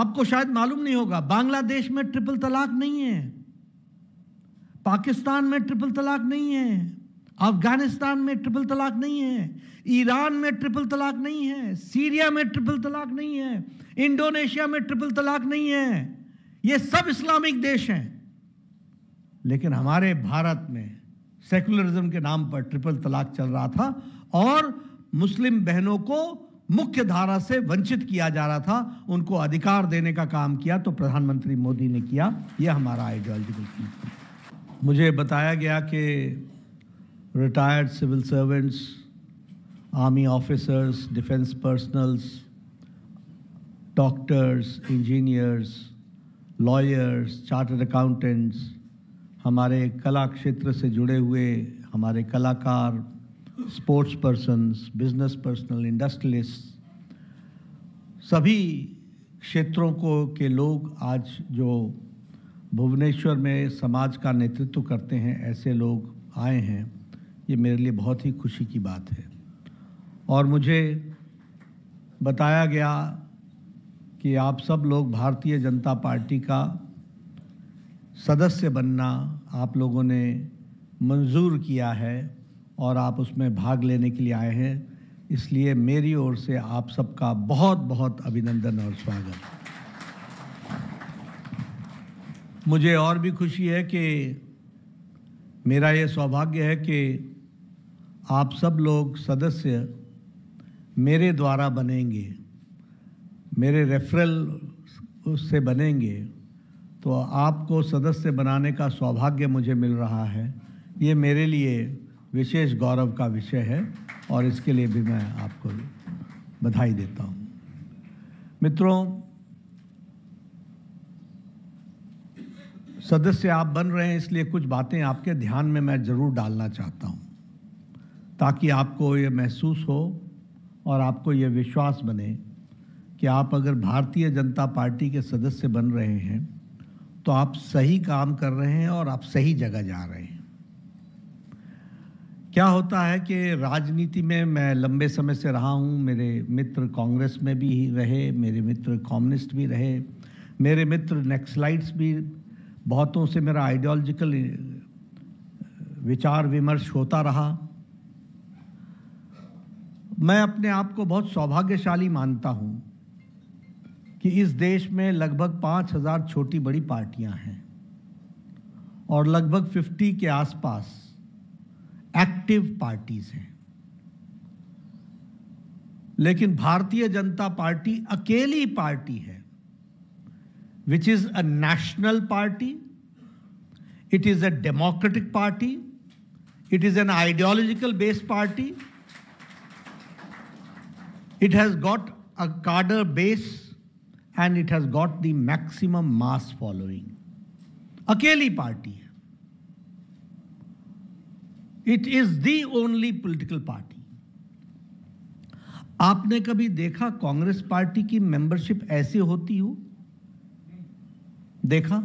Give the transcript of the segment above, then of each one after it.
आपको शायद मालूम नहीं होगा बांग्लादेश में ट्रिपल तलाक नहीं है पाकिस्तान में ट्रिपल तलाक नहीं है अफगानिस्तान में ट्रिपल तलाक नहीं है ईरान में ट्रिपल तलाक नहीं है सीरिया में ट्रिपल तलाक नहीं है इंडोनेशिया में ट्रिपल तलाक नहीं है ये सब इस्लामिक देश हैं लेकिन हमारे भारत में सेकुलरिज्म के नाम पर ट्रिपल तलाक चल रहा था और मुस्लिम बहनों को मुख्य धारा से वंचित किया जा रहा था उनको अधिकार देने का काम किया तो प्रधानमंत्री मोदी ने किया यह हमारा आइडियोलॉजिकल थी मुझे बताया गया कि retired civil servants army officers defence personnels doctors engineers lawyers chartered accountants हमारे कला क्षेत्र से जुड़े हुए हमारे कलाकार sports persons business personal industrialist सभी क्षेत्रों को के लोग आज जो भुवनेश्वर में समाज का नेतृत्व करते हैं ऐसे लोग आए हैं ये मेरे लिए बहुत ही खुशी की बात है और मुझे बताया गया कि आप सब लोग भारतीय जनता पार्टी का सदस्य बनना आप लोगों ने मंजूर किया है और आप उसमें भाग लेने के लिए आए हैं इसलिए मेरी ओर से आप सबका बहुत बहुत अभिनंदन और स्वागत मुझे और भी खुशी है कि मेरा ये सौभाग्य है कि आप सब लोग सदस्य मेरे द्वारा बनेंगे मेरे रेफरल उससे बनेंगे तो आपको सदस्य बनाने का सौभाग्य मुझे मिल रहा है ये मेरे लिए विशेष गौरव का विषय है और इसके लिए भी मैं आपको बधाई देता हूँ मित्रों सदस्य आप बन रहे हैं इसलिए कुछ बातें आपके ध्यान में मैं ज़रूर डालना चाहता हूँ ताकि आपको ये महसूस हो और आपको ये विश्वास बने कि आप अगर भारतीय जनता पार्टी के सदस्य बन रहे हैं तो आप सही काम कर रहे हैं और आप सही जगह जा रहे हैं क्या होता है कि राजनीति में मैं लंबे समय से रहा हूँ मेरे मित्र कांग्रेस में भी रहे मेरे मित्र कम्युनिस्ट भी रहे मेरे मित्र नेक्सलाइट्स भी बहुतों से मेरा आइडियोलॉजिकल विचार विमर्श होता रहा मैं अपने आप को बहुत सौभाग्यशाली मानता हूँ कि इस देश में लगभग पाँच हज़ार छोटी बड़ी पार्टियाँ हैं और लगभग फिफ्टी के आसपास एक्टिव पार्टीज हैं लेकिन भारतीय जनता पार्टी अकेली पार्टी है which is a national party it is a democratic party it is an ideological based party it has got a cadre base and it has got the maximum mass following अकेली party है it is the only political party आपने कभी देखा Congress party की membership ऐसी होती हो देखा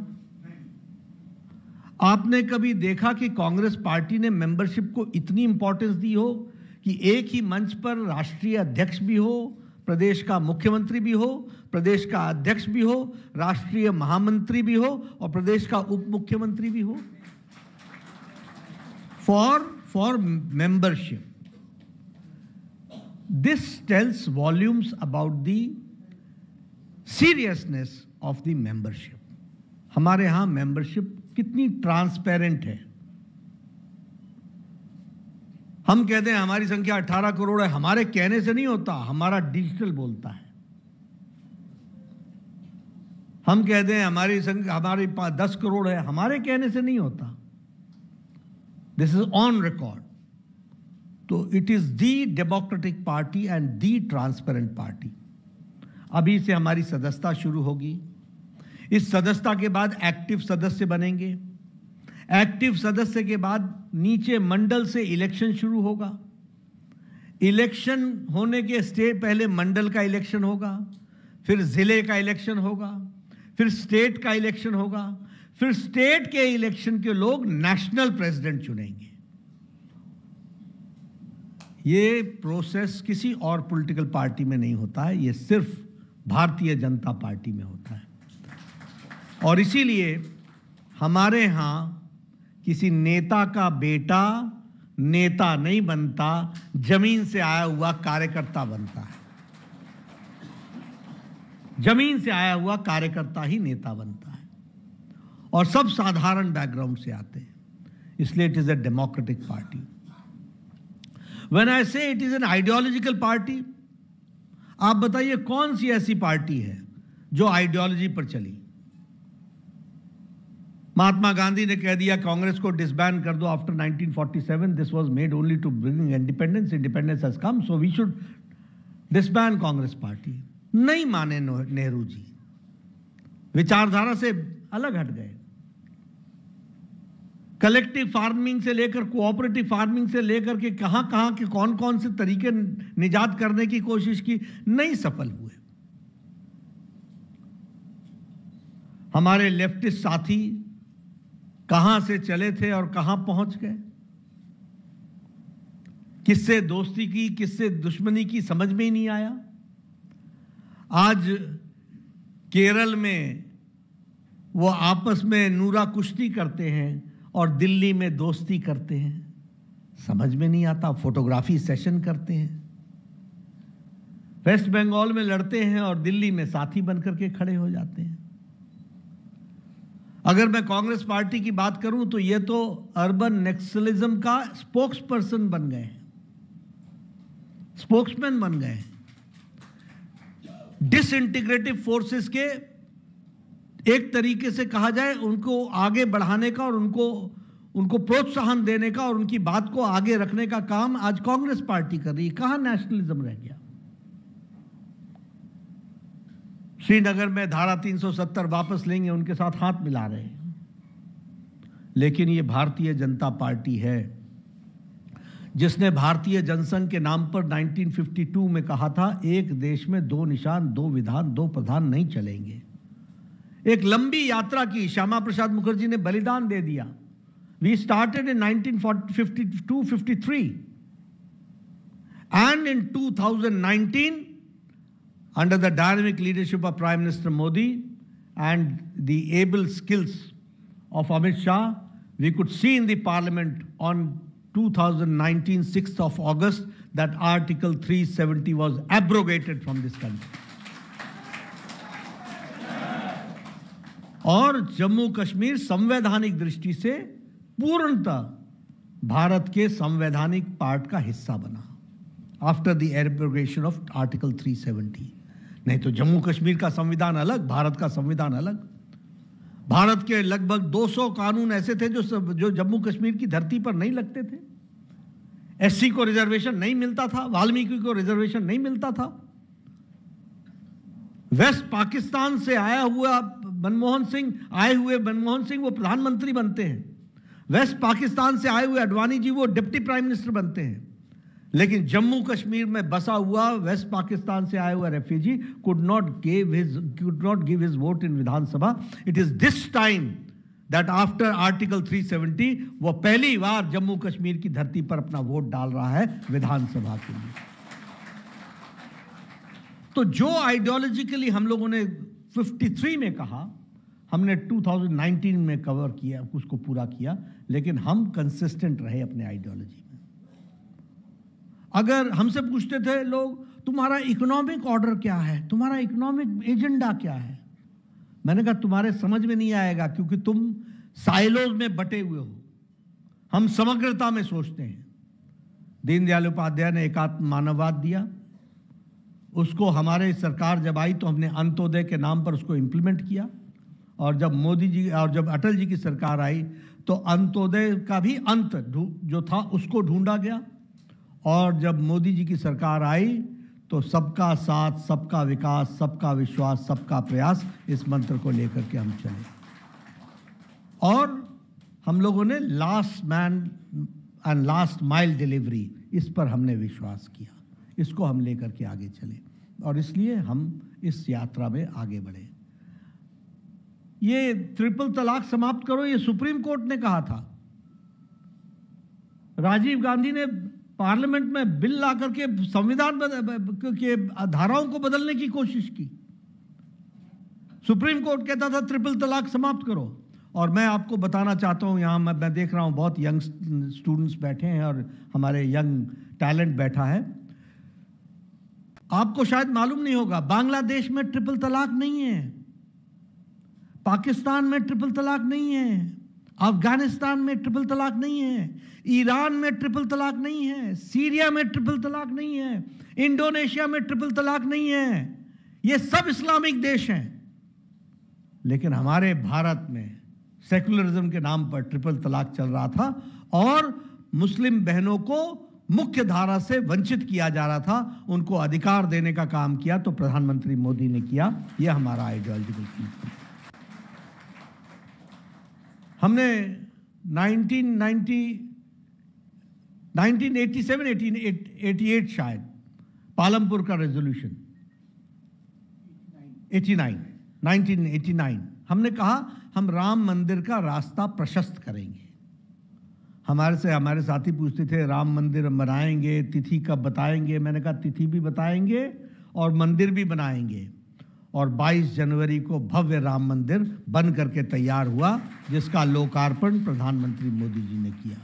आपने कभी देखा कि कांग्रेस पार्टी ने मेंबरशिप को इतनी इंपॉर्टेंस दी हो कि एक ही मंच पर राष्ट्रीय अध्यक्ष भी हो प्रदेश का मुख्यमंत्री भी हो प्रदेश का अध्यक्ष भी हो राष्ट्रीय महामंत्री भी हो और प्रदेश का उप मुख्यमंत्री भी हो for, for membership. This tells volumes about the seriousness of the membership हमारे यहाँ मेंबरशिप कितनी ट्रांसपेरेंट है हम कहते हैं हमारी संख्या 18 करोड़ है हमारे कहने से नहीं होता हमारा डिजिटल बोलता है हम कहते हैं हमारी संख्या हमारी 10 करोड़ है हमारे कहने से नहीं होता This is on record. तो it is the democratic party and the transparent party अभी से हमारी सदस्यता शुरू होगी इस सदस्यता के बाद एक्टिव सदस्य बनेंगे एक्टिव सदस्य के बाद नीचे मंडल से इलेक्शन शुरू होगा इलेक्शन होने के स्टेज पहले मंडल का इलेक्शन होगा फिर ज़िले का इलेक्शन होगा फिर स्टेट का इलेक्शन होगा फिर स्टेट के इलेक्शन के लोग नेशनल प्रेसिडेंट चुनेंगे ये प्रोसेस किसी और पॉलिटिकल पार्टी में नहीं होता है ये सिर्फ भारतीय जनता पार्टी में होता है और इसीलिए हमारे यहां किसी नेता का बेटा नेता नहीं बनता जमीन से आया हुआ कार्यकर्ता बनता है जमीन से आया हुआ कार्यकर्ता ही नेता बनता है और सब साधारण बैकग्राउंड से आते हैं इसलिए it is a democratic party when I say it is an ideological party आप बताइए कौन सी ऐसी पार्टी है जो आइडियोलॉजी पर चली महात्मा गांधी ने कह दिया कांग्रेस को डिसबैंड कर दो after 1947 this was made only to bring independence independence has come so we should disband Congress party नहीं माने नेहरू जी विचारधारा से अलग हट गए कलेक्टिव फार्मिंग से लेकर कोऑपरेटिव फार्मिंग से लेकर के कहाँ कहाँ के कौन कौन से तरीके निजात करने की कोशिश की नहीं सफल हुए हमारे लेफ्टिस्ट साथी कहाँ से चले थे और कहाँ पहुंच गए किससे दोस्ती की किससे दुश्मनी की समझ में ही नहीं आया आज केरल में वो आपस में नूरा कुश्ती करते हैं और दिल्ली में दोस्ती करते हैं समझ में नहीं आता फोटोग्राफी सेशन करते हैं वेस्ट बंगाल में लड़ते हैं और दिल्ली में साथी बनकर के खड़े हो जाते हैं अगर मैं कांग्रेस पार्टी की बात करूं तो ये तो अर्बन नेक्सलिज्म का स्पोक्स पर्सन बन गए स्पोक्समैन बन गए डिसइंटीग्रेटिव फोर्सेस के एक तरीके से कहा जाए उनको आगे बढ़ाने का और उनको उनको प्रोत्साहन देने का और उनकी बात को आगे रखने का काम आज कांग्रेस पार्टी कर रही है कहा नेशनलिज्म रह गया श्रीनगर में धारा 370 वापस लेंगे उनके साथ हाथ मिला रहे हैं लेकिन ये भारतीय जनता पार्टी है जिसने भारतीय जनसंघ के नाम पर 1952 में कहा था एक देश में दो निशान दो विधान दो प्रधान नहीं चलेंगे एक लंबी यात्रा की श्यामा प्रसाद मुखर्जी ने बलिदान दे दिया we started in nineteen 1952 three and in to 2019 under the dynamic leadership of prime minister Modi and the able skills of Amit Shah we could see in parliament on two thousand nineteen six of August that article three seventy was abrogated from this country और जम्मू कश्मीर संवैधानिक दृष्टि से पूर्णतः भारत के संवैधानिक part का हिस्सा बना after the abrogation of article 370 नहीं तो जम्मू कश्मीर का संविधान अलग भारत का संविधान अलग भारत के लगभग 200 कानून ऐसे थे जो सब, जो जम्मू कश्मीर की धरती पर नहीं लगते थे एससी को रिजर्वेशन नहीं मिलता था वाल्मीकि को रिजर्वेशन नहीं मिलता था वेस्ट पाकिस्तान से आया हुआ मनमोहन सिंह आए हुए मनमोहन सिंह वो प्रधानमंत्री बनते हैं वेस्ट पाकिस्तान से आए हुए अडवाणी जी वो डिप्टी प्राइम मिनिस्टर बनते हैं लेकिन जम्मू कश्मीर में बसा हुआ वेस्ट पाकिस्तान से आया हुआ refugee could not give his could not give his vote in Vidhan Sabha it is this time that after article 370 वो पहली बार जम्मू कश्मीर की धरती पर अपना वोट डाल रहा है विधानसभा के लिए तो जो आइडियोलॉजिकली हम लोगों ने 53 में कहा हमने 2019 में कवर किया उसको पूरा किया लेकिन हम कंसिस्टेंट रहे अपने आइडियोलॉजी में अगर हमसे पूछते थे लोग तुम्हारा इकोनॉमिक ऑर्डर क्या है तुम्हारा इकोनॉमिक एजेंडा क्या है मैंने कहा तुम्हारे समझ में नहीं आएगा क्योंकि तुम साइलोज में बटे हुए हो हम समग्रता में सोचते हैं दीनदयाल उपाध्याय ने एकात्म मानववाद दिया उसको हमारे सरकार जब आई तो हमने अंत्योदय के नाम पर उसको इम्प्लीमेंट किया और जब मोदी जी और जब अटल जी की सरकार आई तो अंत्योदय का भी अंत जो था उसको ढूंढा गया और जब मोदी जी की सरकार आई तो सबका साथ सबका विकास सबका विश्वास सबका प्रयास इस मंत्र को लेकर के हम चले और हम लोगों ने last man and last mile delivery इस पर हमने विश्वास किया इसको हम लेकर के आगे चले और इसलिए हम इस यात्रा में आगे बढ़े ये ट्रिपल तलाक समाप्त करो ये सुप्रीम कोर्ट ने कहा था राजीव गांधी ने पार्लियामेंट में बिल ला करके संविधान के धाराओं को बदलने की कोशिश की सुप्रीम कोर्ट कहता था ट्रिपल तलाक समाप्त करो और मैं आपको बताना चाहता हूँ यहाँ मैं, मैं देख रहा हूँ बहुत यंग स्टूडेंट्स बैठे हैं और हमारे यंग टैलेंट बैठा है आपको शायद मालूम नहीं होगा बांग्लादेश में ट्रिपल तलाक नहीं है पाकिस्तान में ट्रिपल तलाक नहीं है अफगानिस्तान में ट्रिपल तलाक नहीं है ईरान में ट्रिपल तलाक नहीं है सीरिया में ट्रिपल तलाक नहीं है इंडोनेशिया में ट्रिपल तलाक नहीं है ये सब इस्लामिक देश हैं लेकिन हमारे भारत में सेकुलरिज्म के नाम पर ट्रिपल तलाक चल रहा था और मुस्लिम बहनों को मुख्य धारा से वंचित किया जा रहा था उनको अधिकार देने का काम किया तो प्रधानमंत्री मोदी ने किया यह हमारा आइडियोलॉजिकल थिंकिंग हमने 1990 1987 1888 शायद पालमपुर का रेजोल्यूशन 89 1989 हमने कहा हम राम मंदिर का रास्ता प्रशस्त करेंगे हमारे से हमारे साथी पूछते थे राम मंदिर बनाएंगे तिथि कब बताएंगे मैंने कहा तिथि भी बताएंगे और मंदिर भी बनाएंगे और 22 जनवरी को भव्य राम मंदिर बन करके तैयार हुआ जिसका लोकार्पण प्रधानमंत्री मोदी जी ने किया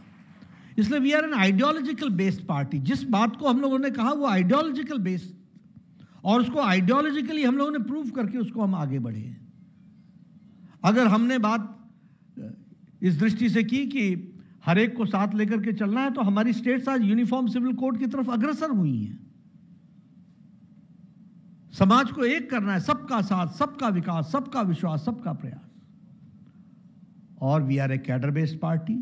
इसलिए we are an ideological based party जिस बात को हम लोगों ने कहा वो आइडियोलॉजिकल बेस्ड और उसको आइडियोलॉजिकली हम लोगों ने प्रूव करके उसको हम आगे बढ़े अगर हमने बात इस दृष्टि से की कि हर एक को साथ लेकर के चलना है तो हमारी स्टेट्स आज यूनिफॉर्म सिविल कोड की तरफ अग्रसर हुई हैं समाज को एक करना है सबका साथ सबका विकास सबका विश्वास सबका प्रयास और we are a cadre based party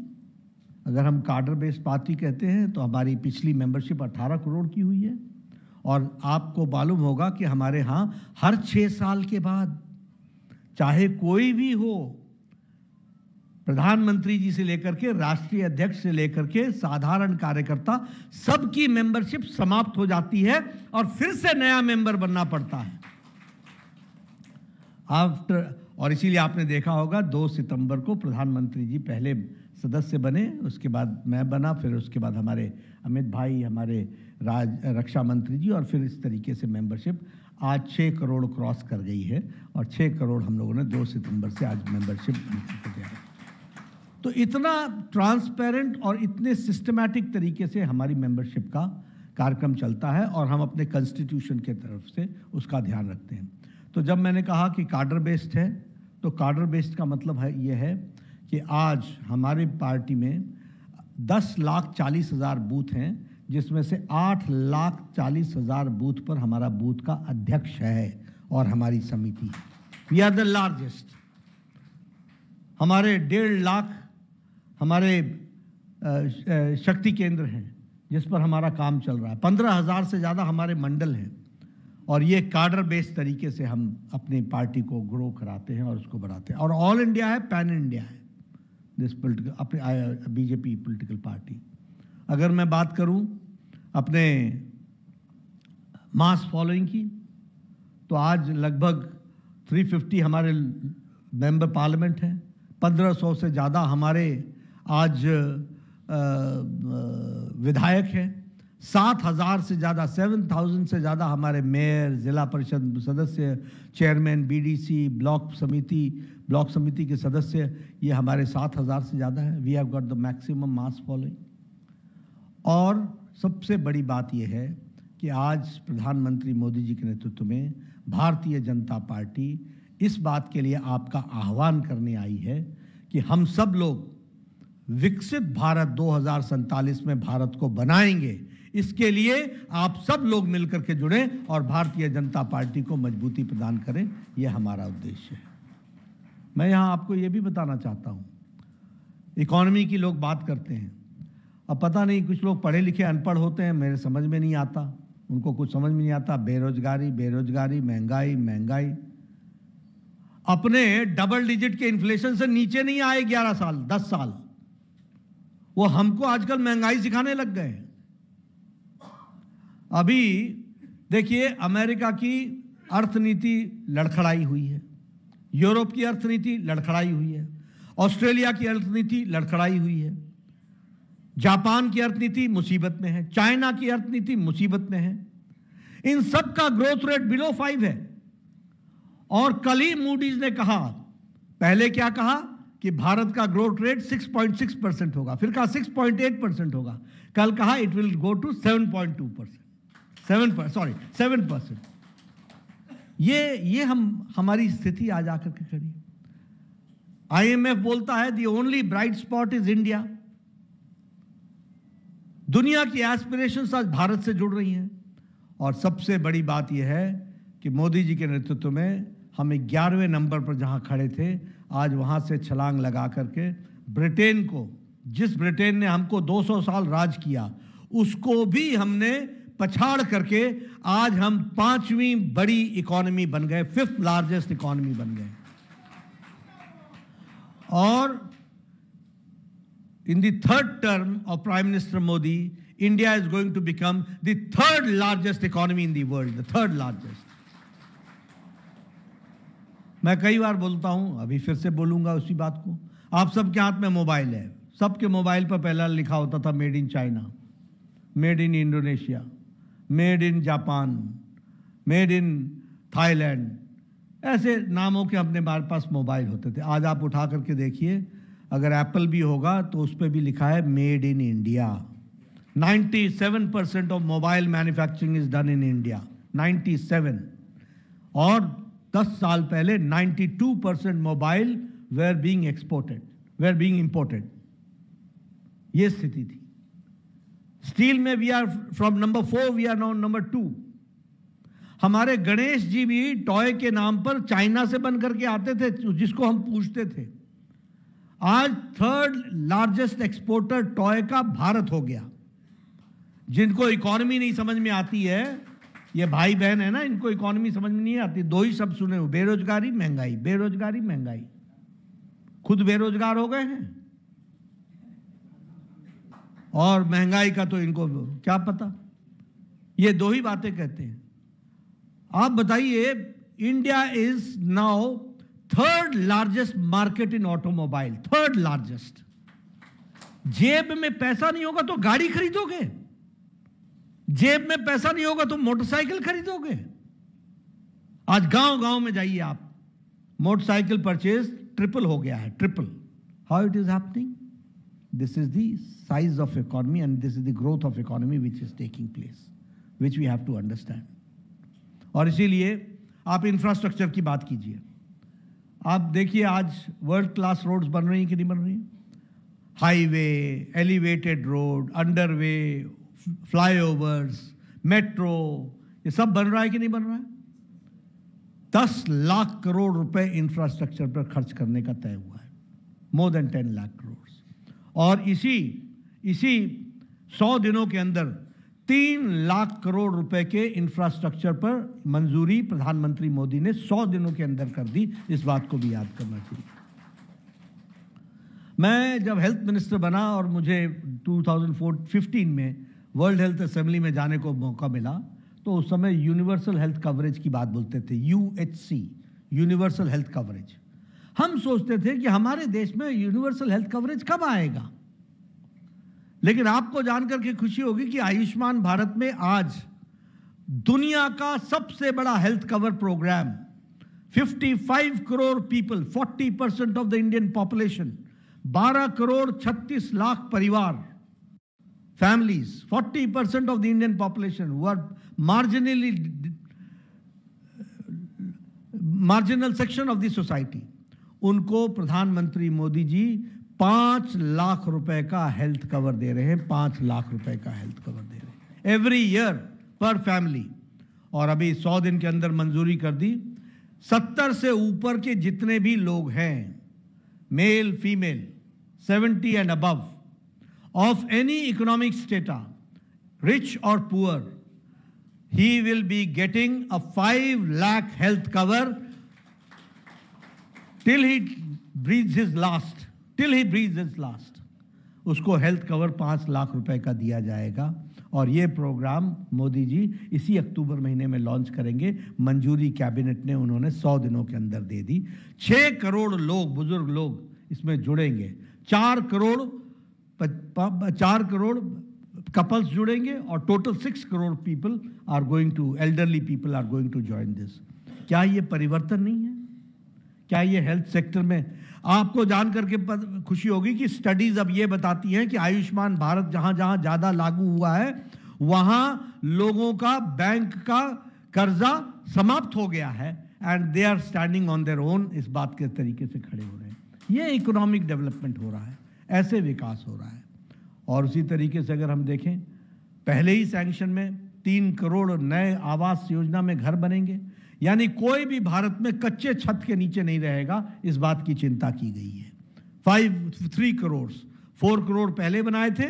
अगर हम कार्डर बेस्ड पार्टी कहते हैं तो हमारी पिछली मेंबरशिप 18 करोड़ की हुई है और आपको मालूम होगा कि हमारे यहाँ हर छः साल के बाद चाहे कोई भी हो प्रधानमंत्री जी से लेकर के राष्ट्रीय अध्यक्ष से लेकर के साधारण कार्यकर्ता सबकी मेंबरशिप समाप्त हो जाती है और फिर से नया मेंबर बनना पड़ता है आफ्टर और इसीलिए आपने देखा होगा 2 सितंबर को प्रधानमंत्री जी पहले सदस्य बने उसके बाद मैं बना फिर उसके बाद हमारे अमित भाई हमारे राज रक्षा मंत्री जी और फिर इस तरीके से मेंबरशिप आज छः करोड़ क्रॉस कर गई है और छः करोड़ हम लोगों ने दो सितंबर से आज मेंबरशिप बन चुके हैं तो इतना ट्रांसपेरेंट और इतने सिस्टमैटिक तरीके से हमारी मेंबरशिप का कार्यक्रम चलता है और हम अपने कॉन्स्टिट्यूशन के तरफ से उसका ध्यान रखते हैं तो जब मैंने कहा कि कार्डर बेस्ड है तो कार्डर बेस्ड का मतलब है ये है कि आज हमारे पार्टी में दस लाख चालीस हज़ार बूथ हैं जिसमें से आठ लाख चालीस हज़ार बूथ पर हमारा बूथ का अध्यक्ष है और हमारी समिति वी आर द लार्जेस्ट हमारे डेढ़ लाख हमारे शक्ति केंद्र हैं जिस पर हमारा काम चल रहा है पंद्रह हज़ार से ज़्यादा हमारे मंडल हैं और ये कार्डर बेस्ड तरीके से हम अपनी पार्टी को ग्रो कराते हैं और उसको बढ़ाते हैं और ऑल इंडिया है पैन इंडिया है दिस पोलिटिकल अपने बीजेपी पोलिटिकल पार्टी अगर मैं बात करूं अपने मास फॉलोइंग की तो आज लगभग 350 हमारे मेंबर पार्लियामेंट हैं 1500 से ज़्यादा हमारे आज विधायक हैं सात हज़ार से ज़्यादा सेवन थाउजेंड से ज़्यादा हमारे मेयर ज़िला परिषद सदस्य चेयरमैन बीडीसी ब्लॉक समिति ब्लॉक समिति के सदस्य ये हमारे सात हज़ार से ज़्यादा है we have got the maximum mass following और सबसे बड़ी बात यह है कि आज प्रधानमंत्री मोदी जी के नेतृत्व में भारतीय जनता पार्टी इस बात के लिए आपका आह्वान करने आई है कि हम सब लोग विकसित भारत दो में भारत को बनाएंगे इसके लिए आप सब लोग मिलकर के जुड़े और भारतीय जनता पार्टी को मजबूती प्रदान करें यह हमारा उद्देश्य है मैं यहां आपको यह भी बताना चाहता हूं इकोनॉमी की लोग बात करते हैं अब पता नहीं कुछ लोग पढ़े लिखे अनपढ़ होते हैं मेरे समझ में नहीं आता उनको कुछ समझ में नहीं आता बेरोजगारी बेरोजगारी महंगाई महंगाई अपने डबल डिजिट के इन्फ्लेशन से नीचे नहीं आए ग्यारह साल दस साल वो हमको आजकल महंगाई सिखाने लग गए अभी देखिए अमेरिका की अर्थनीति लड़खड़ाई हुई है यूरोप की अर्थनीति लड़खड़ाई हुई है ऑस्ट्रेलिया की अर्थनीति लड़खड़ाई हुई है जापान की अर्थनीति मुसीबत में है चाइना की अर्थनीति मुसीबत में है इन सब का ग्रोथ रेट बिलो फाइव है और कल ही मूडीज ने कहा पहले क्या कहा कि भारत का ग्रोथ रेट 6.6 परसेंट होगा फिर कहा 6.8 परसेंट होगा कल कहा it will go to 7.2 percent seven sorry seven percent ये ये हम हमारी स्थिति आज आकर के खड़ी आईएमएफ बोलता है the only bright spot is India दुनिया की एस्पिरेशन आज भारत से जुड़ रही हैं और सबसे बड़ी बात यह है कि मोदी जी के नेतृत्व में हम ग्यारहवें नंबर पर जहां खड़े थे आज वहाँ से छलांग लगा करके ब्रिटेन को जिस ब्रिटेन ने हमको 200 साल राज किया उसको भी हमने पछाड़ करके आज हम पांचवी बड़ी इकोनॉमी बन गए फिफ्थ लार्जेस्ट इकोनॉमी बन गए और in third term of prime minister Modi India is going to become the third largest economy in the world the third largest मैं कई बार बोलता हूँ अभी फिर से बोलूँगा उसी बात को आप सबके हाथ में मोबाइल है सबके मोबाइल पर पहला लिखा होता था made in China made in Indonesia made in Japan made in Thailand ऐसे नामों के अपने बारे पास मोबाइल होते थे आज आप उठा करके देखिए अगर एप्पल भी होगा तो उस पर भी लिखा है made in India 97 percent of mobile manufacturing is done in India 97 और दस साल पहले 92 percent mobile were being exported were being imported ये स्थिति थी स्टील में we are from number four we are now number two हमारे गणेश जी भी टॉय के नाम पर चाइना से बन करके आते थे जिसको हम पूछते थे आज थर्ड लार्जेस्ट एक्सपोर्टर टॉय का भारत हो गया जिनको इकोनॉमी नहीं समझ में आती है ये भाई बहन है ना इनको इकोनॉमी समझ में नहीं आती दो ही शब्द सुने हो बेरोजगारी महंगाई बेरोजगारी महंगाई खुद बेरोजगार हो गए हैं और महंगाई का तो इनको क्या पता ये दो ही बातें कहते हैं आप बताइए India is now third largest market in automobile third largest जेब में पैसा नहीं होगा तो गाड़ी खरीदोगे जेब में पैसा नहीं होगा तो मोटरसाइकिल खरीदोगे आज गांव गांव में जाइए आप मोटरसाइकिल परचेज ट्रिपल हो गया है triple how it is happening this is the size of economy and this is the growth of economy which is taking place which we have to understand और इसीलिए आप इंफ्रास्ट्रक्चर की बात कीजिए आप देखिए आज वर्ल्ड क्लास रोड्स बन रही हैं कि नहीं बन रही highway elevated road underway flyovers metro ये सब बन रहा है कि नहीं बन रहा है दस लाख करोड़ रुपए इंफ्रास्ट्रक्चर पर खर्च करने का तय हुआ है more than ten lakh crore और इसी इसी सौ दिनों के अंदर तीन लाख करोड़ रुपए के इंफ्रास्ट्रक्चर पर मंजूरी प्रधानमंत्री मोदी ने सौ दिनों के अंदर कर दी इस बात को भी याद करना चाहिए मैं जब हेल्थ मिनिस्टर बना और मुझे 2015 में वर्ल्ड हेल्थ असेंबली में जाने को मौका मिला तो उस समय यूनिवर्सल हेल्थ कवरेज की बात बोलते थे यू यूनिवर्सल हेल्थ कवरेज हम सोचते थे कि हमारे देश में यूनिवर्सल हेल्थ कवरेज कब आएगा लेकिन आपको जानकर के खुशी होगी कि आयुष्मान भारत में आज दुनिया का सबसे बड़ा health cover programme 55 crore people 40 percent of the Indian population 12 crore 36 lakh परिवार families, 40% of the Indian population who are marginally marginal section of the society उनको प्रधानमंत्री मोदी जी पांच लाख रुपए का हेल्थ कवर दे रहे हैं पांच लाख रुपए का हेल्थ कवर दे रहे हैं एवरी ईयर पर फैमिली और अभी सौ दिन के अंदर मंजूरी कर दी सत्तर से ऊपर के जितने भी लोग हैं male female seventy and above of any economic strata, rich or poor, he will be getting a 5 lakh health cover till he breathes his last. Till he breathes his last. उसको हेल्थ कवर पाँच लाख रुपए का दिया जाएगा और ये programme Modi जी इसी अक्टूबर महीने में लॉन्च करेंगे मंजूरी कैबिनेट ने उन्होंने सौ दिनों के अंदर दे दी छः करोड़ लोग बुजुर्ग लोग इसमें जुड़ेंगे चार करोड़ चार करोड़ कपल्स जुड़ेंगे और total six crore people are going to elderly people are going to join this क्या ये परिवर्तन नहीं है क्या ये हेल्थ सेक्टर में आपको जान करके खुशी होगी कि स्टडीज अब ये बताती हैं कि आयुष्मान भारत जहां जहां ज्यादा लागू हुआ है वहां लोगों का बैंक का कर्जा समाप्त हो गया है and they are standing on their own इस बात के तरीके से खड़े हो रहे हैं ये इकोनॉमिक डेवलपमेंट हो रहा है ऐसे विकास हो रहा है और उसी तरीके से अगर हम देखें पहले ही सैंक्शन में तीन करोड़ नए आवास योजना में घर बनेंगे यानी कोई भी भारत में कच्चे छत के नीचे नहीं रहेगा इस बात की चिंता की गई है five three crore four crore पहले बनाए थे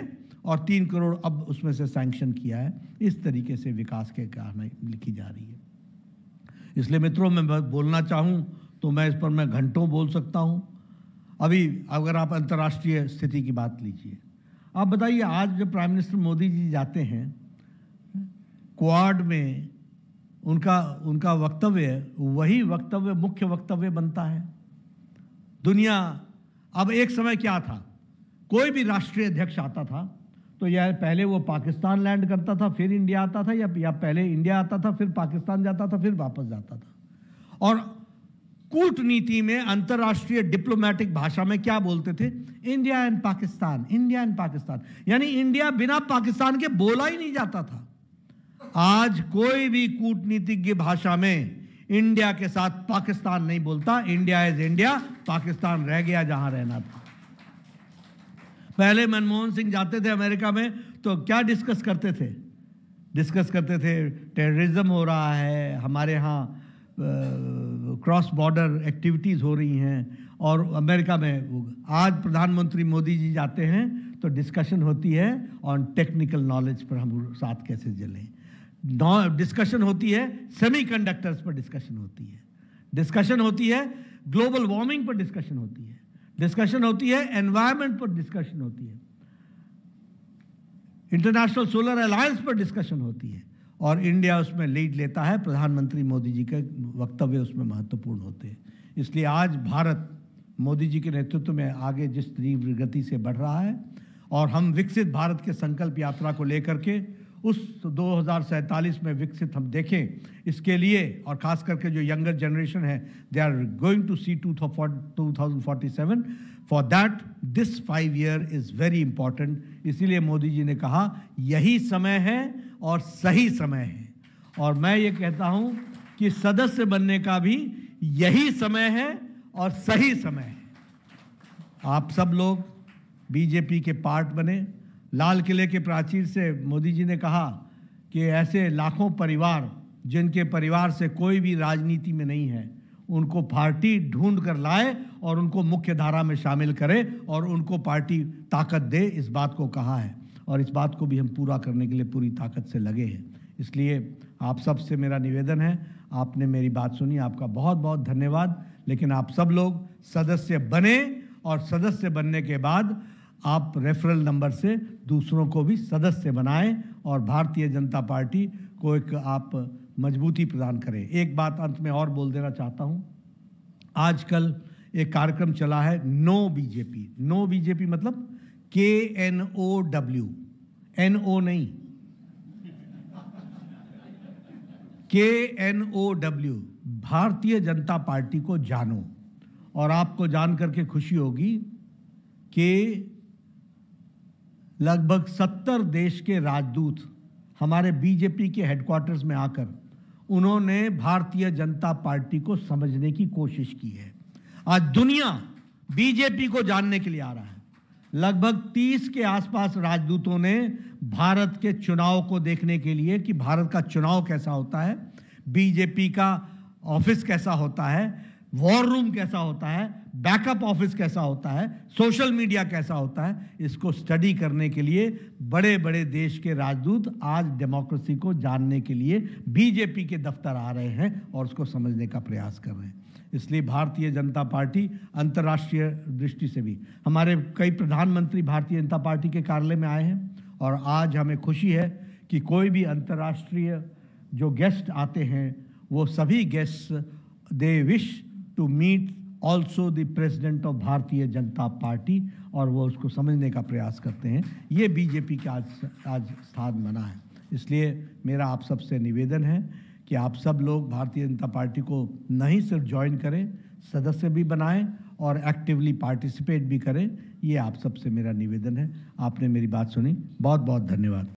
और तीन करोड़ अब उसमें से सैंक्शन किया है इस तरीके से विकास के कारण लिखी जा रही है इसलिए मित्रों मैं बोलना चाहूँ तो मैं इस पर मैं घंटों बोल सकता हूँ अभी अगर आप अंतर्राष्ट्रीय स्थिति की बात लीजिए आप बताइए आज जब प्राइम मिनिस्टर मोदी जी जाते हैं क्वाड में उनका उनका वक्तव्य वही वक्तव्य मुख्य वक्तव्य बनता है दुनिया अब एक समय क्या था कोई भी राष्ट्रीय अध्यक्ष आता था तो या पहले वो पाकिस्तान लैंड करता था फिर इंडिया आता था या, या पहले इंडिया आता था फिर पाकिस्तान जाता था फिर वापस जाता था और कूटनीति में अंतर्राष्ट्रीय डिप्लोमेटिक भाषा में क्या बोलते थे India and Pakistan India and Pakistan यानी इंडिया बिना पाकिस्तान के बोला ही नहीं जाता था आज कोई भी कूटनीतिज्ञ भाषा में इंडिया के साथ पाकिस्तान नहीं बोलता इंडिया इज इंडिया पाकिस्तान रह गया जहां रहना था पहले मनमोहन सिंह जाते थे अमेरिका में तो क्या डिस्कस करते थे डिस्कस करते थे टेररिज्म हो रहा है हमारे यहाँ क्रॉस बॉर्डर एक्टिविटीज़ हो रही हैं और अमेरिका में आज प्रधानमंत्री मोदी जी जाते हैं तो डिस्कशन होती है ऑन टेक्निकल नॉलेज पर हम साथ कैसे जलें डिस्कशन होती है सेमीकंडक्टर्स पर डिस्कशन होती है डिस्कशन होती है ग्लोबल वार्मिंग पर डिस्कशन होती है डिस्कशन होती है एनवायरमेंट पर डिस्कशन होती है इंटरनेशनल सोलर अलायंस पर डिस्कशन होती है और इंडिया उसमें लीड लेता है प्रधानमंत्री मोदी जी के वक्तव्य उसमें महत्वपूर्ण होते हैं इसलिए आज भारत मोदी जी के नेतृत्व में आगे जिस तीव्र गति से बढ़ रहा है और हम विकसित भारत के संकल्प यात्रा को लेकर के उस दो में विकसित हम देखें इसके लिए और खास करके जो यंगर जनरेशन है they are going to see two thousand forty seven for that this five year is very important इसीलिए मोदी जी ने कहा यही समय है और सही समय है और मैं ये कहता हूँ कि सदस्य बनने का भी यही समय है और सही समय है आप सब लोग बीजेपी के पार्ट बने लाल किले के प्राचीर से मोदी जी ने कहा कि ऐसे लाखों परिवार जिनके परिवार से कोई भी राजनीति में नहीं है उनको पार्टी ढूंढ कर लाए और उनको मुख्य धारा में शामिल करे और उनको पार्टी ताकत दे इस बात को कहा है और इस बात को भी हम पूरा करने के लिए पूरी ताकत से लगे हैं इसलिए आप सब से मेरा निवेदन है आपने मेरी बात सुनी आपका बहुत बहुत धन्यवाद लेकिन आप सब लोग सदस्य बने और सदस्य बनने के बाद आप रेफरल नंबर से दूसरों को भी सदस्य बनाएं और भारतीय जनता पार्टी को एक आप मजबूती प्रदान करें एक बात अंत में और बोल देना चाहता हूं आजकल एक कार्यक्रम चला है नो बीजेपी नो बीजेपी मतलब K N O W N O नहीं के एन ओ डब्ल्यू भारतीय जनता पार्टी को जानो और आपको जान करके खुशी होगी कि लगभग सत्तर देश के राजदूत हमारे बीजेपी के हेडक्वार्टर्स में आकर उन्होंने भारतीय जनता पार्टी को समझने की कोशिश की है आज दुनिया बीजेपी को जानने के लिए आ रहा है लगभग 30 के आसपास राजदूतों ने भारत के चुनाव को देखने के लिए कि भारत का चुनाव कैसा होता है बीजेपी का ऑफिस कैसा होता है वॉर रूम कैसा होता है बैकअप ऑफिस कैसा होता है सोशल मीडिया कैसा होता है इसको स्टडी करने के लिए बड़े बड़े देश के राजदूत आज डेमोक्रेसी को जानने के लिए बीजेपी के दफ्तर आ रहे हैं और उसको समझने का प्रयास कर रहे हैं इसलिए भारतीय जनता पार्टी अंतर्राष्ट्रीय दृष्टि से भी हमारे कई प्रधानमंत्री भारतीय जनता पार्टी के कार्यालय में आए हैं और आज हमें खुशी है कि कोई भी अंतर्राष्ट्रीय जो गेस्ट आते हैं वो सभी guest they wish to meet also the president of Bharatiya Janata party और वो उसको समझने का प्रयास करते हैं ये बीजेपी का आज आज स्थान बना है इसलिए मेरा आप सबसे निवेदन है कि आप सब लोग भारतीय जनता पार्टी को नहीं सिर्फ ज्वाइन करें सदस्य भी बनाएं और एक्टिवली पार्टिसिपेट भी करें ये आप सबसे मेरा निवेदन है आपने मेरी बात सुनी बहुत बहुत धन्यवाद